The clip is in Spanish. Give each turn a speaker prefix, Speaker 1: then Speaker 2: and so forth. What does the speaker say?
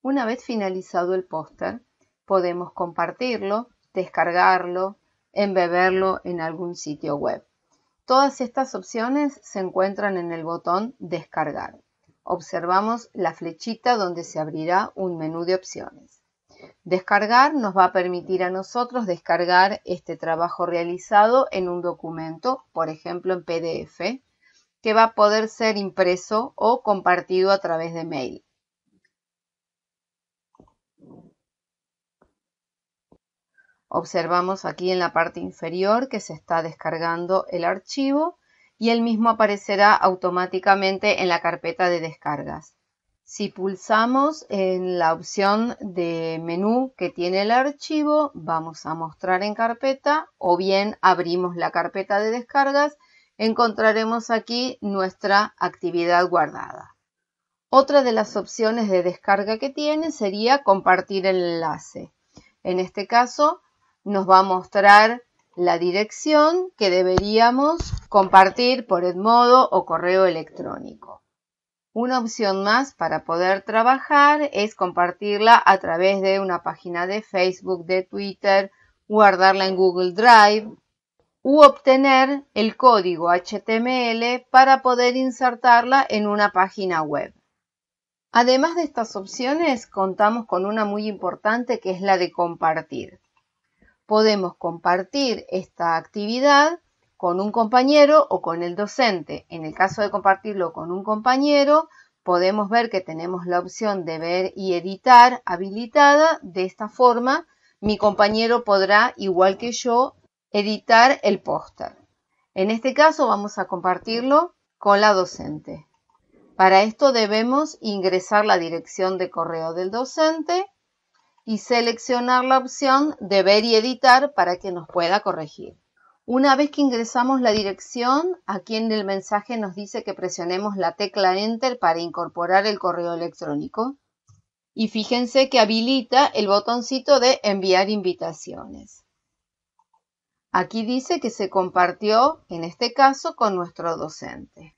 Speaker 1: Una vez finalizado el póster, podemos compartirlo, descargarlo, embeberlo en algún sitio web. Todas estas opciones se encuentran en el botón Descargar. Observamos la flechita donde se abrirá un menú de opciones. Descargar nos va a permitir a nosotros descargar este trabajo realizado en un documento, por ejemplo en PDF, que va a poder ser impreso o compartido a través de mail. Observamos aquí en la parte inferior que se está descargando el archivo y el mismo aparecerá automáticamente en la carpeta de descargas. Si pulsamos en la opción de menú que tiene el archivo, vamos a mostrar en carpeta o bien abrimos la carpeta de descargas, encontraremos aquí nuestra actividad guardada. Otra de las opciones de descarga que tiene sería compartir el enlace. En este caso, nos va a mostrar la dirección que deberíamos compartir por modo o correo electrónico. Una opción más para poder trabajar es compartirla a través de una página de Facebook, de Twitter, guardarla en Google Drive u obtener el código HTML para poder insertarla en una página web. Además de estas opciones, contamos con una muy importante que es la de compartir podemos compartir esta actividad con un compañero o con el docente. En el caso de compartirlo con un compañero, podemos ver que tenemos la opción de ver y editar habilitada. De esta forma, mi compañero podrá, igual que yo, editar el póster. En este caso, vamos a compartirlo con la docente. Para esto debemos ingresar la dirección de correo del docente y seleccionar la opción de ver y editar para que nos pueda corregir. Una vez que ingresamos la dirección, aquí en el mensaje nos dice que presionemos la tecla Enter para incorporar el correo electrónico. Y fíjense que habilita el botoncito de enviar invitaciones. Aquí dice que se compartió, en este caso, con nuestro docente.